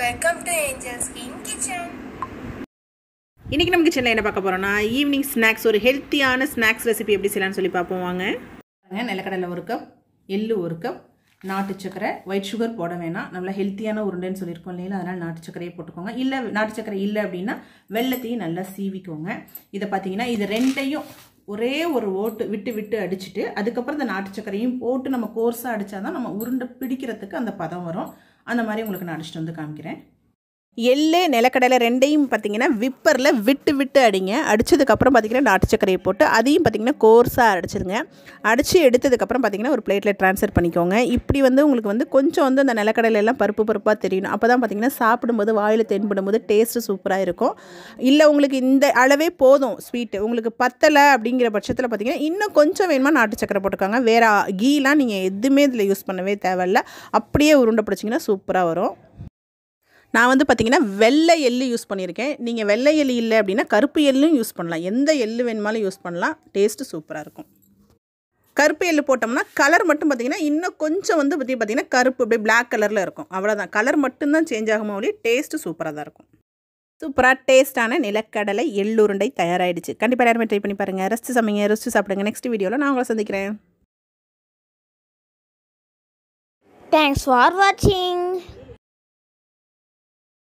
welcome to Angels King kitchen இன்றைக்கி நம்ம கிச்சனில் என்ன பார்க்க போகிறோம்னா ஈவினிங் ஸ்நாக்ஸ் ஒரு ஹெல்த்தியான ஸ்நாக்ஸ் ரெசிபி எப்படி செய்யலாம்னு சொல்லி பார்ப்போம் வாங்க நிலக்கடலை ஒரு கப் எள்ளு ஒரு கப் நாட்டு சக்கரை ஒயிட் சுகர் போட வேணாம் நல்லா ஹெல்த்தியான உருண்டைன்னு சொல்லியிருக்கோம் இல்லைங்களா அதனால் நாட்டு சக்கரையே போட்டுக்கோங்க இல்லை நாட்டு சக்கரை இல்லை அப்படின்னா வெள்ளத்தையும் நல்லா சீவிக்கோங்க இதை பார்த்தீங்கன்னா இது ரெண்டையும் ஒரே ஒரு ஓட்டு விட்டு விட்டு அடிச்சுட்டு அதுக்கப்புறம் இந்த நாட்டு சக்கரையும் போட்டு நம்ம கோர்ஸாக அடித்தா தான் நம்ம உருண்டை பிடிக்கிறதுக்கு அந்த பதம் வரும் அந்த மாதிரி உங்களுக்கு நான் அடிச்சுட்டு வந்து காமிக்கிறேன் எள்ளு நிலக்கடலை ரெண்டையும் பார்த்திங்கன்னா விப்பரில் விட்டு விட்டு அடிங்க அடித்ததுக்கப்புறம் பார்த்திங்கன்னா நாட்டு சர்க்கரையை போட்டு அதையும் பார்த்திங்கன்னா கோர்ஸாக அடிச்சிருங்க அடித்து எடுத்ததுக்கப்புறம் பார்த்திங்கன்னா ஒரு பிளேட்டில் ட்ரான்ஸ்ஃபர் பண்ணிக்கோங்க இப்படி வந்து உங்களுக்கு வந்து கொஞ்சம் வந்து அந்த நிலக்கடலையெல்லாம் பருப்பு பருப்பாக தெரியணும் அப்போ தான் பார்த்திங்கன்னா சாப்பிடும்போது வாயில் தென்படும்போது டேஸ்ட்டு சூப்பராக இருக்கும் இல்லை உங்களுக்கு இந்த அளவே போதும் ஸ்வீட்டு உங்களுக்கு பத்தலை அப்படிங்கிற பட்சத்தில் பார்த்திங்கன்னா இன்னும் கொஞ்சம் வேணுமா நாட்டு சர்க்கரை போட்டுக்காங்க வேறு கீலாம் நீங்கள் எதுவுமே இதில் யூஸ் பண்ணவே தேவையில்ல அப்படியே உருண்டை பிடிச்சிங்கன்னா சூப்பராக வரும் நான் வந்து பார்த்திங்கன்னா வெள்ளை எள்ளு யூஸ் பண்ணியிருக்கேன் நீங்கள் வெள்ளை எள்ளு இல்லை அப்படின்னா கருப்பு எள்ளும் யூஸ் பண்ணலாம் எந்த எள்ளு வேணுமாலும் யூஸ் பண்ணலாம் டேஸ்ட்டு சூப்பராக இருக்கும் கருப்பு எள்ளு போட்டோம்னா கலர் மட்டும் பார்த்திங்கன்னா இன்னும் கொஞ்சம் வந்து பற்றி பார்த்திங்கன்னா கருப்பு அப்படியே பிளாக் கலரில் இருக்கும் அவ்வளோதான் கலர் மட்டும்தான் சேஞ்ச் ஆகுமோ ஒழிய டேஸ்ட்டு சூப்பராக தான் இருக்கும் சூப்பராக டேஸ்ட்டான நிலக்கடலை எள்ளுருண்டை தயாராகிடுச்சு கண்டிப்பாக யாருமே ட்ரை பண்ணி பாருங்கள் ரசித்து சமைங்க ரசித்து சாப்பிடுங்க நெக்ஸ்ட் வீடியோவில் நான் உங்களை சந்திக்கிறேன் தேங்க்ஸ் ஃபார் வாட்சிங்